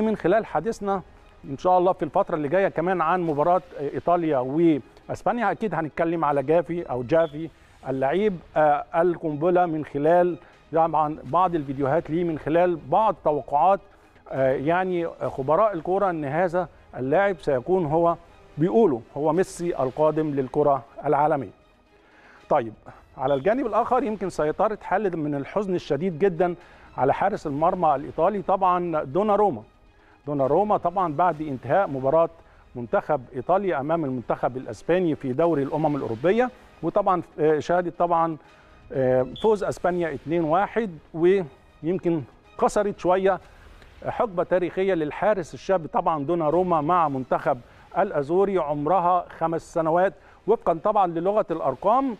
من خلال حديثنا ان شاء الله في الفتره اللي جايه كمان عن مباراه ايطاليا واسبانيا اكيد هنتكلم على جافي او جافي اللعيب آه، القنبله من خلال طبعا بعض الفيديوهات ليه من خلال بعض توقعات آه، يعني خبراء الكوره ان هذا اللاعب سيكون هو بيقولوا هو ميسي القادم للكره العالميه طيب على الجانب الاخر يمكن سيطرت حاله من الحزن الشديد جدا على حارس المرمى الايطالي طبعا دونا روما دوناروما طبعا بعد انتهاء مباراه منتخب ايطاليا امام المنتخب الاسباني في دوري الامم الاوروبيه وطبعا آه، شهدت طبعا آه، فوز اسبانيا 2-1 ويمكن كسرت شويه حقبه تاريخيه للحارس الشاب طبعا دوناروما مع منتخب الازوري عمرها خمس سنوات وفقا طبعا للغه الارقام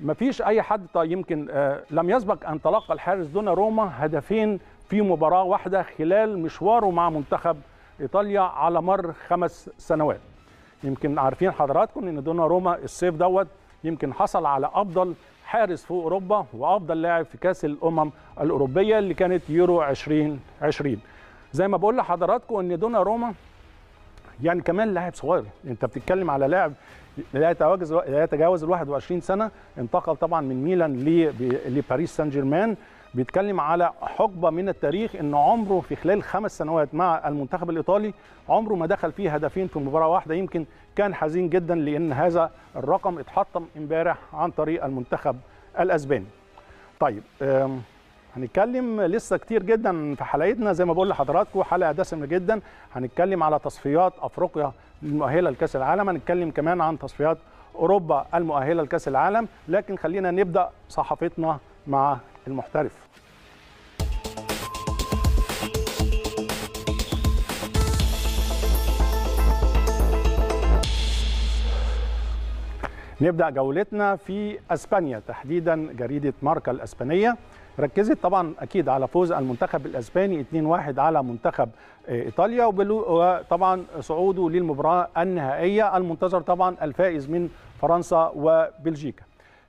مفيش اي حد طيب يمكن آه، لم يسبق ان تلقى الحارس دوناروما هدفين في مباراة واحدة خلال مشواره مع منتخب إيطاليا على مر خمس سنوات يمكن عارفين حضراتكم ان دونا روما الصيف دوت يمكن حصل على افضل حارس في اوروبا وافضل لاعب في كاس الامم الاوروبيه اللي كانت يورو 2020 زي ما بقول لحضراتكم ان دونا روما يعني كمان لاعب صغير انت بتتكلم على لاعب لا يتجاوز لا يتجاوز ال 21 سنه انتقل طبعا من ميلان لباريس سان جيرمان بيتكلم على حقبه من التاريخ ان عمره في خلال خمس سنوات مع المنتخب الايطالي عمره ما دخل فيه هدفين في مباراه واحده يمكن كان حزين جدا لان هذا الرقم اتحطم امبارح عن طريق المنتخب الاسباني. طيب هنتكلم لسه كتير جدا في حلقتنا زي ما بقول لحضراتكم حلقه دسمه جدا هنتكلم على تصفيات افريقيا المؤهله لكاس العالم هنتكلم كمان عن تصفيات اوروبا المؤهله لكاس العالم لكن خلينا نبدا صحافتنا مع المحترف نبدا جولتنا في اسبانيا تحديدا جريده ماركا الاسبانيه ركزت طبعا اكيد على فوز المنتخب الاسباني 2-1 على منتخب آه، ايطاليا وطبعا صعوده للمباراه النهائيه المنتظر طبعا الفائز من فرنسا وبلجيكا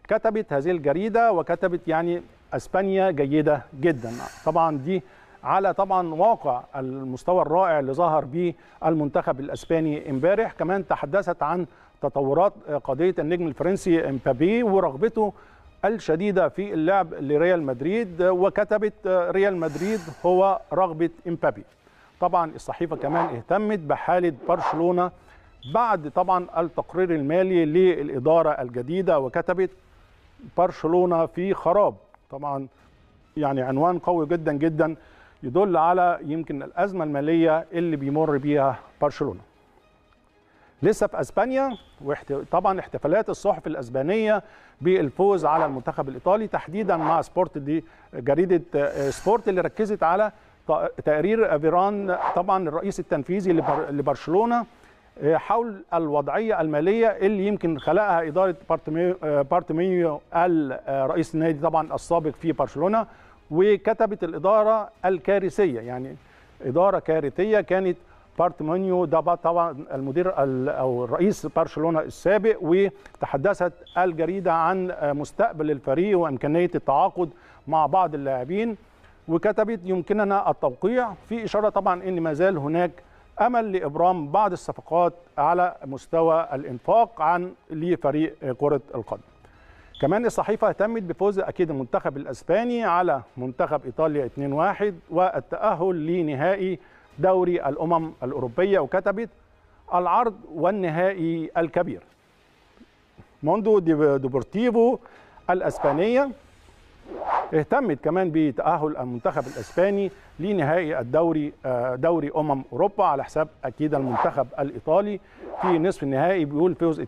كتبت هذه الجريده وكتبت يعني اسبانيا جيده جدا طبعا دي على طبعا واقع المستوى الرائع اللي ظهر به المنتخب الاسباني امبارح كمان تحدثت عن تطورات قضيه النجم الفرنسي امبابي ورغبته الشديده في اللعب لريال مدريد وكتبت ريال مدريد هو رغبه امبابي طبعا الصحيفه كمان اهتمت بحاله برشلونه بعد طبعا التقرير المالي للاداره الجديده وكتبت برشلونه في خراب طبعا يعني عنوان قوي جدا جدا يدل على يمكن الازمه الماليه اللي بيمر بيها برشلونه لسه في اسبانيا طبعا احتفالات الصحف الاسبانيه بالفوز على المنتخب الايطالي تحديدا مع سبورت دي جريده آه، سبورت اللي ركزت على تقرير فيران طبعا الرئيس التنفيذي لبرشلونه آه، حول الوضعيه الماليه اللي يمكن خلقها اداره بارتيميو آه، الرئيس آه، النادي طبعا السابق في برشلونه وكتبت الاداره الكارثيه يعني اداره كارثيه كانت بارتيميو ده طبعا المدير او الرئيس برشلونه السابق وتحدثت الجريده عن مستقبل الفريق وامكانيه التعاقد مع بعض اللاعبين وكتبت يمكننا التوقيع في اشاره طبعا ان ما زال هناك امل لابرام بعض الصفقات على مستوى الانفاق عن لفريق كره القدم كمان الصحيفه اهتمت بفوز اكيد المنتخب الاسباني على منتخب ايطاليا 2-1 والتاهل لنهائي دوري الامم الاوروبيه وكتبت العرض والنهائي الكبير موندو دي بورتيفو الاسبانيه اهتمت كمان بتأهل المنتخب الاسباني لنهائي الدوري آه، دوري امم اوروبا على حساب اكيد المنتخب الايطالي في نصف النهائي بيقول فوز 2-1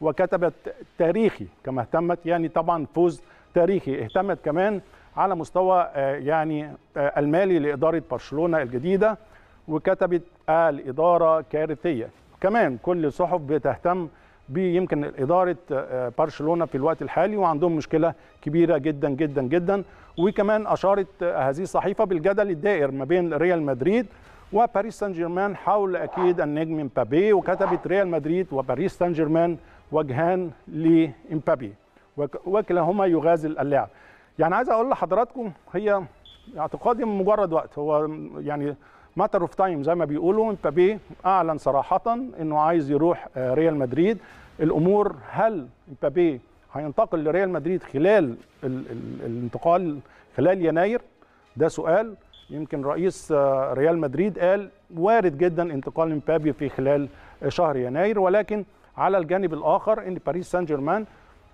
وكتبت تاريخي كما اهتمت يعني طبعا فوز تاريخي اهتمت كمان على مستوى آه، يعني آه، المالي لاداره برشلونه الجديده وكتبت الاداره كارثيه كمان كل الصحف بتهتم بيمكن إدارة آه، برشلونة في الوقت الحالي وعندهم مشكلة كبيرة جدا جدا جدا وكمان أشارت آه، هذه الصحيفة بالجدل الدائر ما بين ريال مدريد وباريس سان جيرمان حول أكيد النجم مبابي وكتبت ريال مدريد وباريس سان جيرمان وجهان لمبابي وكلاهما يغازل اللاعب يعني عايز أقول لحضراتكم هي اعتقادي مجرد وقت هو يعني ماتر اوف تايم زي ما بيقولوا امبابي اعلن صراحه انه عايز يروح آه، ريال مدريد الامور هل امبابي هينتقل لريال مدريد خلال ال ال الانتقال خلال يناير ده سؤال يمكن رئيس آه، ريال مدريد قال وارد جدا انتقال امبابي في خلال آه، شهر يناير ولكن على الجانب الاخر ان باريس سان جيرمان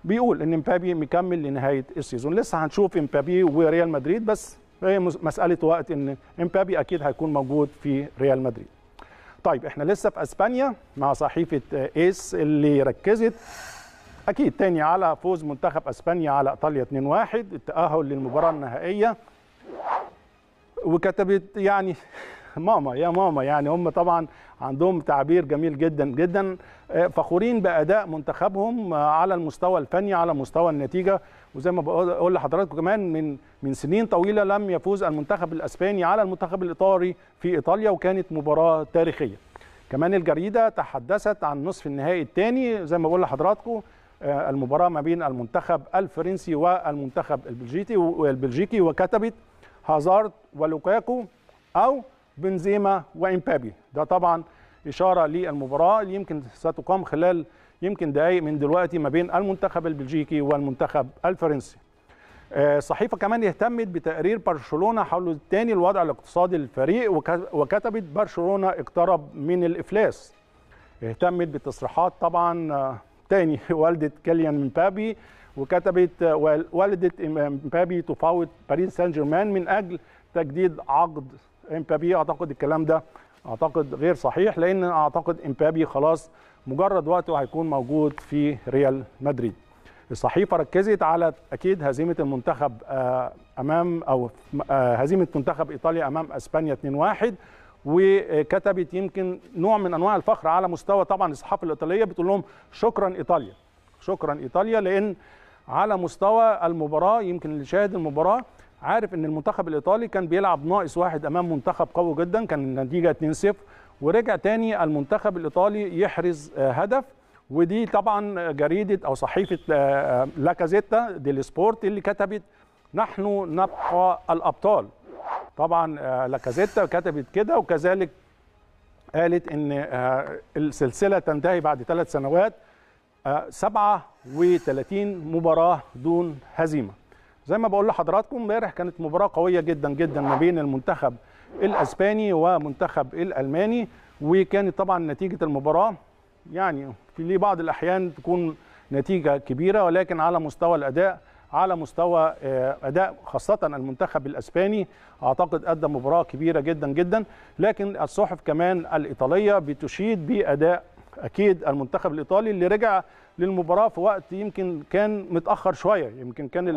بيقول ان امبابي مكمل لنهايه السيزون لسه هنشوف امبابي وريال مدريد بس هي مساله وقت ان امبابي اكيد هيكون موجود في ريال مدريد طيب احنا لسه في اسبانيا مع صحيفه ايس اللي ركزت اكيد تاني على فوز منتخب اسبانيا على ايطاليا 2-1 التاهل للمباراه النهائيه وكتبت يعني ماما يا ماما يعني هم طبعا عندهم تعبير جميل جدا جدا آه، فخورين باداء منتخبهم آه، على المستوى الفني على مستوى النتيجه وزي ما بقول لحضراتكم كمان من من سنين طويله لم يفوز المنتخب الاسباني على المنتخب الايطالي في ايطاليا وكانت مباراه تاريخيه كمان الجريده تحدثت عن نصف النهائي الثاني زي ما بقول لحضراتكم آه، المباراه ما بين المنتخب الفرنسي والمنتخب البلجيكي والبلجيكي وكتبت هازارد ولوكاكو او بنزيما وامبابي ده طبعا اشاره للمباراه اللي يمكن ستقام خلال يمكن دقائق من دلوقتي ما بين المنتخب البلجيكي والمنتخب الفرنسي آه، صحيفه كمان اهتمت بتقرير برشلونه حول تاني الوضع الاقتصادي للفريق وكتبت برشلونه اقترب من الافلاس اهتمت بتصريحات طبعا آه، تاني والده كيليان مبابي وكتبت آه، والده مبابي تفاوض باريس سان جيرمان من اجل تجديد عقد امبابي اعتقد الكلام ده اعتقد غير صحيح لان اعتقد امبابي خلاص مجرد وقته هيكون موجود في ريال مدريد الصحيفه ركزت على اكيد هزيمه المنتخب آه، امام او آه، هزيمه منتخب ايطاليا امام اسبانيا 2-1 وكتبت يمكن نوع من انواع الفخر على مستوى طبعا الصحافه الايطاليه بتقول لهم شكرا ايطاليا شكرا ايطاليا لان على مستوى المباراه يمكن اللي شاهد المباراه عارف ان المنتخب الايطالي كان بيلعب ناقص واحد امام منتخب قوي جدا كان النتيجه 2-0 ورجع تاني المنتخب الايطالي يحرز آه، هدف ودي طبعا جريده او صحيفه آه، آه، لاكازيتا دي سبورت اللي كتبت نحن نبقى الابطال طبعا لاكازيتا كتبت كده وكذلك قالت ان السلسله تنتهي بعد ثلاث سنوات 37 مباراه دون هزيمه زي ما بقول لحضراتكم امبارح كانت مباراه قويه جدا جدا ما بين المنتخب الاسباني ومنتخب الالماني وكانت طبعا نتيجه المباراه يعني في بعض الاحيان تكون نتيجه كبيره ولكن على مستوى الاداء على مستوى آه، اداء خاصه المنتخب الاسباني اعتقد ادى مباراه كبيره جدا جدا لكن الصحف كمان الايطاليه بتشيد باداء اكيد المنتخب الايطالي اللي رجع للمباراه في وقت يمكن كان متاخر شويه يمكن كان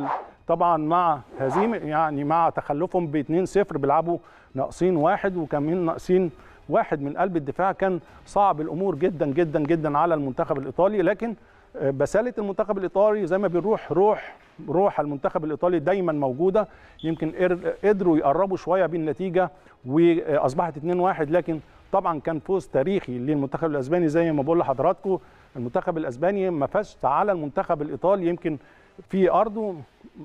طبعا مع هزيمه يعني مع تخلفهم ب 2-0 بيلعبوا ناقصين واحد وكمان ناقصين واحد من قلب الدفاع كان صعب الامور جدا جدا جدا على المنتخب الايطالي لكن آه، بساله المنتخب الايطالي زي ما بنروح روح روح المنتخب الايطالي دايما موجوده يمكن قدروا يقربوا شويه بالنتيجه واصبحت 2-1 لكن طبعا كان فوز تاريخي للمنتخب الاسباني زي ما بقول لحضراتكم المنتخب الاسباني ما فازش على المنتخب الايطالي يمكن في ارضه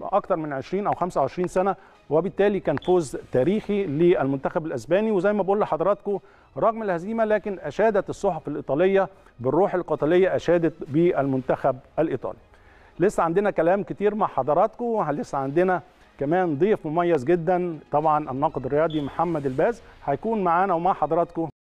اكثر من 20 او 25 سنه وبالتالي كان فوز تاريخي للمنتخب الاسباني وزي ما بقول لحضراتكم رغم الهزيمه لكن اشادت الصحف الايطاليه بالروح القتاليه اشادت بالمنتخب الايطالي. لسه عندنا كلام كتير مع حضراتكم ولسه عندنا كمان ضيف مميز جدا طبعا الناقد الرياضي محمد الباز هيكون معانا ومع حضراتكم